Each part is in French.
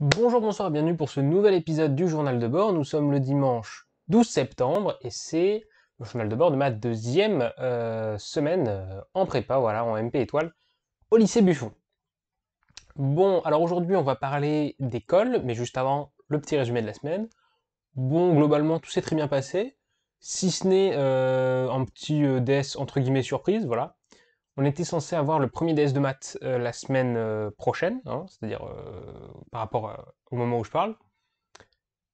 Bonjour, bonsoir bienvenue pour ce nouvel épisode du Journal de bord. Nous sommes le dimanche 12 septembre et c'est le Journal de bord de ma deuxième euh, semaine euh, en prépa, voilà, en MP étoile, au lycée Buffon. Bon, alors aujourd'hui on va parler d'école, mais juste avant, le petit résumé de la semaine. Bon, globalement tout s'est très bien passé, si ce n'est euh, un petit DS entre guillemets surprise, voilà. On était censé avoir le premier DS de maths euh, la semaine euh, prochaine, hein, c'est-à-dire euh, par rapport au moment où je parle.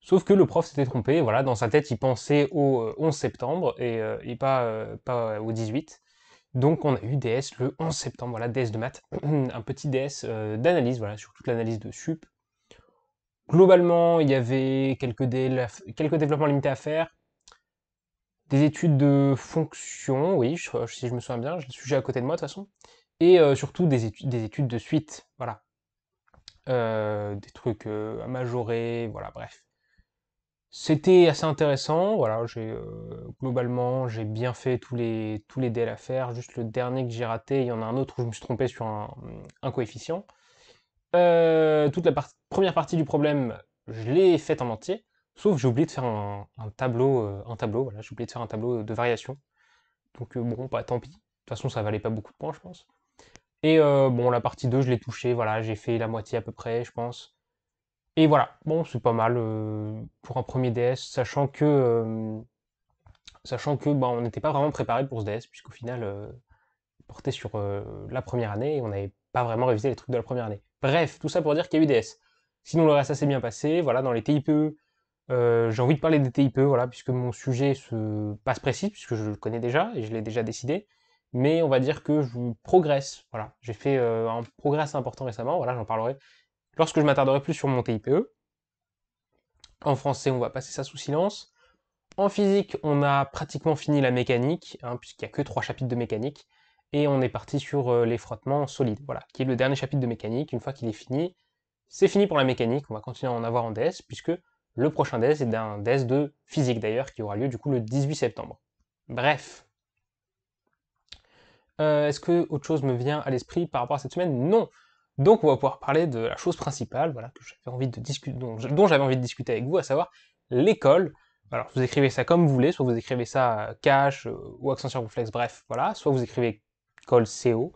Sauf que le prof s'était trompé, voilà, dans sa tête, il pensait au 11 septembre et, pas, au 18. Donc on a eu DS le 11 septembre, voilà, DS de maths, un petit DS d'analyse, voilà, sur toute l'analyse de SUP. Globalement, il y avait quelques développements limités à faire, des études de fonction, oui, si je me souviens bien, j'ai le sujet à côté de moi de toute façon, et euh, surtout des études, de suite, voilà. Euh, des trucs à euh, majorer, voilà, bref. C'était assez intéressant, voilà, j'ai globalement, j'ai bien fait tous les, tous les à faire, juste le dernier que j'ai raté, il y en a un autre où je me suis trompé sur un, coefficient. toute la première partie du problème, je l'ai faite en entier, Sauf j'ai oublié de faire un, tableau, euh, un tableau, voilà, j'ai oublié de faire un tableau de variation. Donc euh, bon, bah tant pis. De toute façon, ça valait pas beaucoup de points, je pense. Et euh, bon, la partie 2, je l'ai touchée, voilà, j'ai fait la moitié à peu près, je pense. Et voilà, bon, c'est pas mal pour un premier DS, sachant que, sachant que bah, on n'était pas vraiment préparé pour ce DS, puisqu'au final, portait sur la première année et on n'avait pas vraiment révisé les trucs de la première année. Bref, tout ça pour dire qu'il y a eu DS. Sinon, le reste, ça s'est bien passé. Voilà, dans les TIPE, euh, j'ai envie de parler des TIPE, voilà, puisque mon sujet se passe précis, puisque je le connais déjà et je l'ai déjà décidé. Mais on va dire que je progresse. Voilà, j'ai fait euh, un progrès important récemment. Voilà, j'en parlerai lorsque je m'attarderai plus sur mon TIPE. En français, on va passer ça sous silence. En physique, on a pratiquement fini la mécanique, hein, puisqu'il n'y a que trois chapitres de mécanique, et on est parti sur euh, les frottements solides, voilà, qui est le dernier chapitre de mécanique. Une fois qu'il est fini, c'est fini pour la mécanique. On va continuer à en avoir en DS, puisque le prochain DES, est un DES de physique d'ailleurs, qui aura lieu du coup le 18 septembre. Bref. Euh, est-ce que autre chose me vient à l'esprit par rapport à cette semaine Non donc on va pouvoir parler de la chose principale voilà, que envie de discuter, dont, j'avais envie de discuter avec vous, à savoir l'école. Alors vous écrivez ça comme vous voulez, soit vous écrivez ça euh, cash euh, ou accent circonflexe, bref, voilà, soit vous écrivez col CO.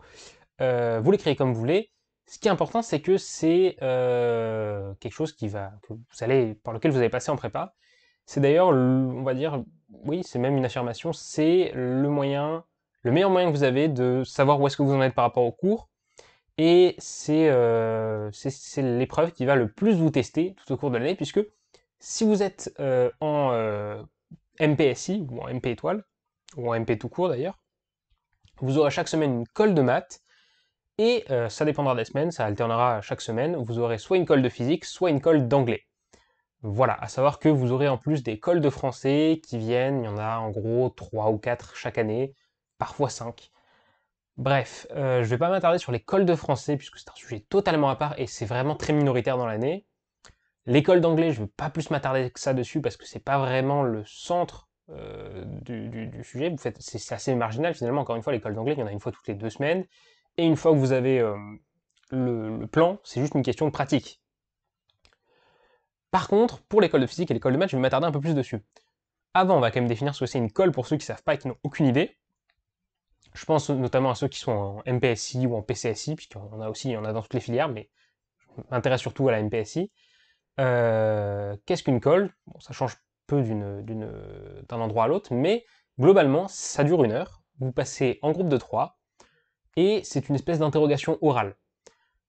vous l'écrivez comme vous voulez. Ce qui est important, c'est que c'est euh, quelque chose qui va, par lequel vous allez passer en prépa. C'est d'ailleurs, on va dire, oui, c'est même une affirmation, c'est le moyen, le meilleur moyen que vous avez de savoir où est-ce que vous en êtes par rapport au cours. Et c'est euh, l'épreuve qui va le plus vous tester tout au cours de l'année, puisque si vous êtes euh, en MPSI ou en MP étoile, ou en MP tout court d'ailleurs, vous aurez chaque semaine une colle de maths et euh, ça dépendra des semaines, ça alternera chaque semaine. Vous aurez soit une colle de physique, soit une colle d'anglais. Voilà, à savoir que vous aurez en plus des cols de français qui viennent, il y en a en gros 3 ou 4 chaque année, parfois 5. Bref, je euh, je vais pas m'attarder sur les cols de français puisque c'est un sujet totalement à part et c'est vraiment très minoritaire dans l'année. L'école d'anglais, je ne veux pas plus m'attarder que ça dessus parce que c'est pas vraiment le centre euh, du, sujet. c'est assez marginal finalement. Encore une fois, l'école d'anglais, il y en a une fois toutes les deux semaines. Et une fois que vous avez euh, le, plan, c'est juste une question de pratique. Par contre, pour l'école de physique et l'école de maths, je vais m'attarder un peu plus dessus. Avant, on va quand même définir ce que c'est une colle pour ceux qui ne savent pas et qui n'ont aucune idée. Je pense notamment à ceux qui sont en MPSI ou en PCSI, puisqu'on a aussi, on a dans toutes les filières, mais je m'intéresse surtout à la MPSI. Euh, qu'est-ce qu'une colle bon, Ça change peu d'un endroit à l'autre, mais globalement, ça dure une heure. Vous passez en groupe de trois, et c'est une espèce d'interrogation orale.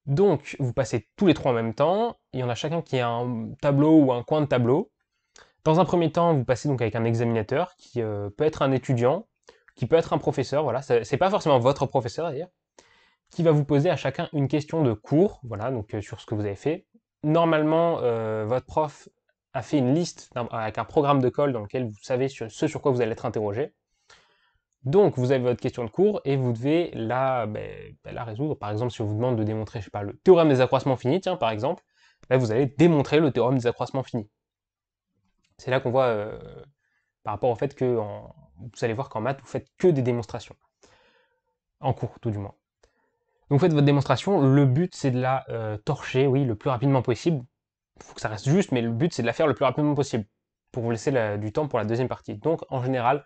Donc, vous passez tous les trois en même temps, il y en a chacun qui a un tableau ou un coin de tableau. Dans un premier temps, vous passez donc avec un examinateur qui euh, peut être un étudiant, qui peut être un professeur, voilà, c'est pas forcément votre professeur d'ailleurs, qui va vous poser à chacun une question de cours, voilà, donc euh, sur ce que vous avez fait. Normalement, euh, votre prof a fait une liste avec un programme de colle dans lequel vous savez ce sur quoi vous allez être interrogé. Donc, vous avez votre question de cours et vous devez ben, ben, la, résoudre. Par exemple, si on vous demande de démontrer, je sais pas, le théorème des accroissements finis, tiens, par exemple, ben, vous allez démontrer le théorème des accroissements finis. C'est là qu'on voit, euh, par rapport au fait que vous allez voir qu'en maths, vous faites que des démonstrations. En cours, tout du moins. Donc, vous faites votre démonstration. Le but, c'est de la euh, torcher, oui, le plus rapidement possible. Il faut que ça reste juste, mais le but, c'est de la faire le plus rapidement possible pour vous laisser du temps pour la deuxième partie. Donc, en général,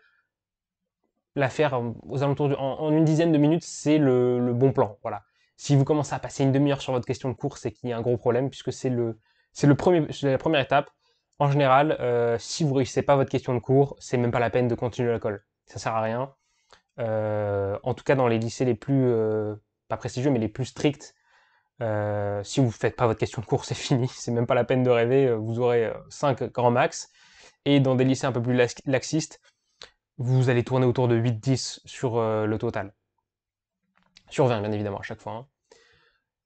la faire euh, aux alentours en, une dizaine de minutes, c'est le, bon plan. Voilà. Si vous commencez à passer une demi-heure sur votre question de cours, c'est qu'il y a un gros problème puisque c'est le, c'est le premier, la première étape. En général, euh, si vous réussissez pas votre question de cours, c'est même pas la peine de continuer la colle. Ça sert à rien. Euh, en tout cas, dans les lycées les plus pas prestigieux mais les plus stricts, si vous faites pas votre question de cours, c'est fini. C'est même pas la peine de rêver. Vous aurez 5 grands max. Et dans des lycées un peu plus laxistes, vous allez tourner autour de 8-10 sur euh, le total. Sur 20, bien évidemment, à chaque fois. Hein.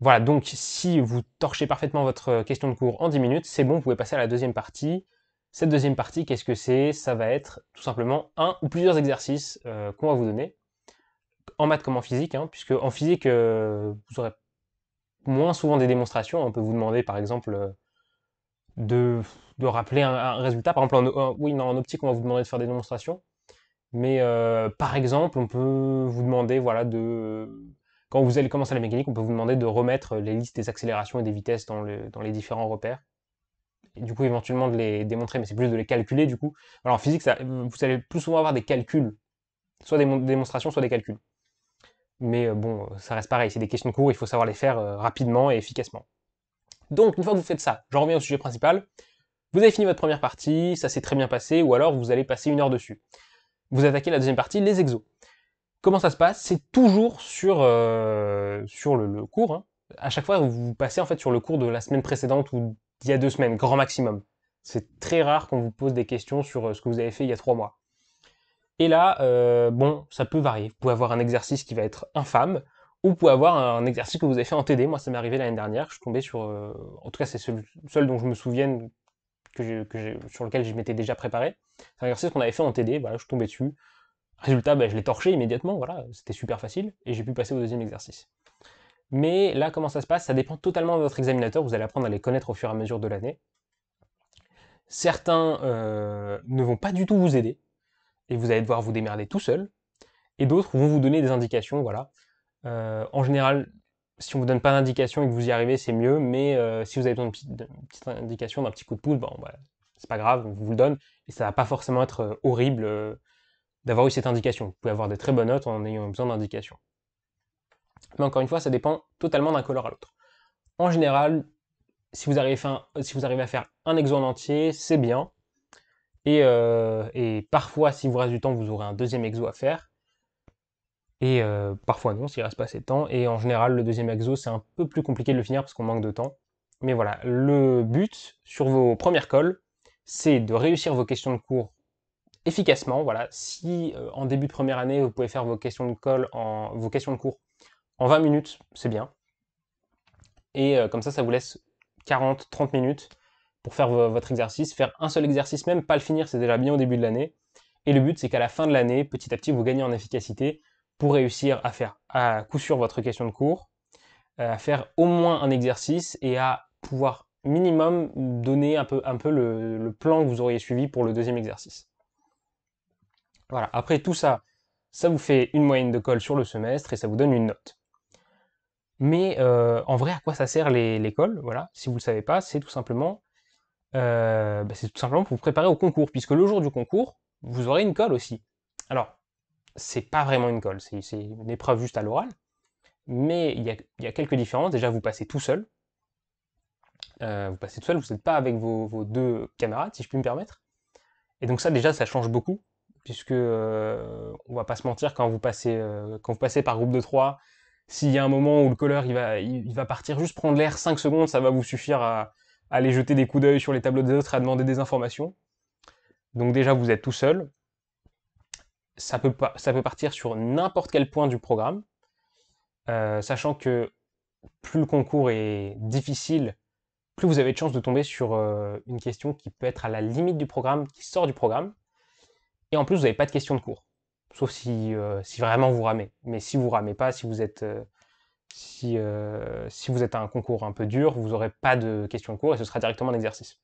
Voilà, donc si vous torchez parfaitement votre euh, question de cours en 10 minutes, c'est bon, vous pouvez passer à la deuxième partie. Cette deuxième partie, qu'est-ce que c'est Ça va être tout simplement un ou plusieurs exercices euh, qu'on va vous donner, en maths comme en physique, hein, puisque en physique, vous aurez moins souvent des démonstrations. On peut vous demander, par exemple, de, rappeler un, résultat. Par exemple, en optique, on va vous demander de faire des démonstrations mais euh, par exemple, on peut vous demander, voilà, de quand vous allez commencer la mécanique, on peut vous demander de remettre les listes des accélérations et des vitesses dans, les différents repères. du coup, éventuellement de les démontrer, mais c'est plus de les calculer du coup. Alors en physique, hum, vous allez plus souvent avoir des calculs, soit des démonstrations, soit des calculs. Mais euh, bon, ça reste pareil, c'est des questions courtes, il faut savoir les faire euh, rapidement et efficacement. Donc, une fois que vous faites ça, j'en reviens au sujet principal. Vous avez fini votre première partie, ça s'est très bien passé, ou alors vous allez passer une heure dessus vous attaquez la deuxième partie, les exos. Comment ça se passe C'est toujours sur, euh, sur le, cours. Hein. À chaque fois, vous passez en fait sur le cours de la semaine précédente ou d'il y a deux semaines, grand maximum. C'est très rare qu'on vous pose des questions sur euh, ce que vous avez fait il y a trois mois. Et là, euh, bon, ça peut varier. Vous pouvez avoir un exercice qui va être infâme, ou vous pouvez avoir un exercice que vous avez fait en TD. Moi, ça m'est arrivé l'année dernière. Je suis tombé sur, en tout cas, c'est le seul dont je me souviens que sur lequel je m'étais déjà préparé. C'est un exercice qu'on avait fait en TD, voilà, je tombais dessus. Résultat, ben, je l'ai torché immédiatement, voilà, c'était super facile, et j'ai pu passer au deuxième exercice. Mais là, comment ça se passe Ça dépend totalement de votre examinateur, vous allez apprendre à les connaître au fur et à mesure de l'année. Certains euh, ne vont pas du tout vous aider, et vous allez devoir vous démerder tout seul, et d'autres vont vous donner des indications, voilà. Euh, en général, si on vous donne pas d'indication et que vous y arrivez, c'est mieux. Mais euh, si vous avez besoin d'une petite, indication, d'un petit coup de pouce, bon, bah, c'est pas grave, on vous le donne. Et ça va pas forcément être euh, horrible euh, d'avoir eu cette indication. Vous pouvez avoir des très bonnes notes en ayant besoin d'indication. Mais encore une fois, ça dépend totalement d'un color à l'autre. En général, si vous, arrivez à, faire un exo en entier, c'est bien. Et, parfois, si vous reste du temps, vous aurez un deuxième exo à faire. Et euh, parfois non, s'il reste pas assez de temps. Et en général, le deuxième exo, c'est un peu plus compliqué de le finir parce qu'on manque de temps. Mais voilà, le but sur vos premières calls, c'est de réussir vos questions de cours efficacement. Voilà, si euh, en début de première année, vous pouvez faire vos questions de en vos questions de cours en 20 minutes, c'est bien. Et euh, comme ça, ça vous laisse 40, 30 minutes pour faire votre exercice, faire un seul exercice même, pas le finir, c'est déjà bien au début de l'année. Et le but, c'est qu'à la fin de l'année, petit à petit, vous gagnez en efficacité réussir à faire à coup sûr votre question de cours, euh, à faire au moins un exercice et à pouvoir minimum donner un peu, un peu le, plan que vous auriez suivi pour le deuxième exercice. Voilà, après tout ça, ça vous fait une moyenne de colle sur le semestre et ça vous donne une note. Mais euh, en vrai, à quoi ça sert l'école Voilà, si vous ne le savez pas, c'est tout simplement euh, bah, c'est tout simplement pour vous préparer au concours, puisque le jour du concours, vous aurez une colle aussi. Alors, c'est pas vraiment une colle, c'est une épreuve juste à l'oral. Mais il y, a, quelques différences. Déjà, vous passez tout seul. Euh, vous passez tout seul, vous n'êtes pas avec vos, deux camarades, si je puis me permettre. Et donc ça, déjà, ça change beaucoup, puisque euh, on va pas se mentir, quand vous passez, euh, quand vous passez par groupe de trois, s'il y a un moment où le colleur il va, partir juste prendre l'air 5 secondes, ça va vous suffire à, aller jeter des coups d'œil sur les tableaux des autres, à demander des informations. Donc déjà, vous êtes tout seul ça peut, ça peut partir sur n'importe quel point du programme, euh, sachant que plus le concours est difficile, plus vous avez de chances de tomber sur euh, une question qui peut être à la limite du programme, qui sort du programme. Et en plus, vous n'avez pas de question de cours, sauf si, euh, si, vraiment vous ramez. Mais si vous ramez pas, si vous êtes, si, si vous êtes à un concours un peu dur, vous n'aurez pas de questions de cours et ce sera directement un exercice.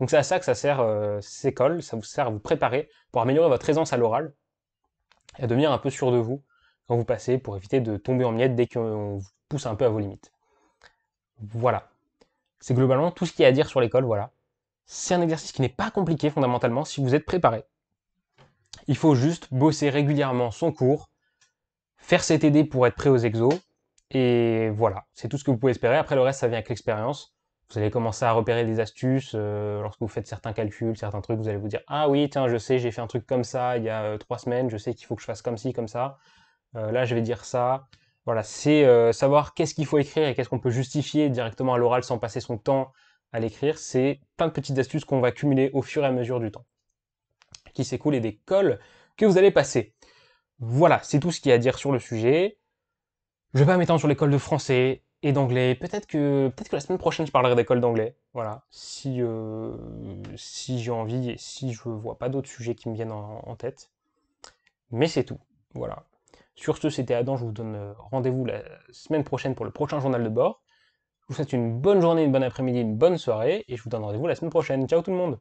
Donc c'est à ça que ça sert ces cols, ça vous sert à vous préparer pour améliorer votre aisance à l'oral, à devenir un peu sûr de vous quand vous passez pour éviter de tomber en miettes dès qu'on vous pousse un peu à vos limites. Voilà. C'est globalement tout ce qu'il y a à dire sur l'école, voilà. C'est un exercice qui n'est pas compliqué fondamentalement si vous êtes préparé. Il faut juste bosser régulièrement son cours, faire TD pour être prêt aux exos, et voilà, c'est tout ce que vous pouvez espérer. Après le reste, ça vient avec l'expérience. Vous allez commencer à repérer des astuces. Euh, lorsque vous faites certains calculs, certains trucs, vous allez vous dire Ah oui, tiens, je sais, j'ai fait un truc comme ça il y a euh, trois semaines, je sais qu'il faut que je fasse comme ci, comme ça. Euh, là, je vais dire ça. Voilà, c'est savoir qu'est-ce qu'il faut écrire et qu'est-ce qu'on peut justifier directement à l'oral sans passer son temps à l'écrire. C'est plein de petites astuces qu'on va cumuler au fur et à mesure du temps, qui s'écoule et des cols que vous allez passer. Voilà, c'est tout ce qu'il y a à dire sur le sujet. Je vais pas m'étendre sur l'école de français, et d'anglais. Peut-être que, peut-être que la semaine prochaine, je parlerai d'école d'anglais. Voilà. Si, euh, si j'ai envie et si je vois pas d'autres sujets qui me viennent en, en tête. Mais c'est tout. Voilà. Sur ce, c'était Adam. Je vous donne euh, rendez-vous la semaine prochaine pour le prochain journal de bord. Je vous souhaite une bonne journée, une bonne après-midi, une bonne soirée. Et je vous donne rendez-vous la semaine prochaine. Ciao tout le monde!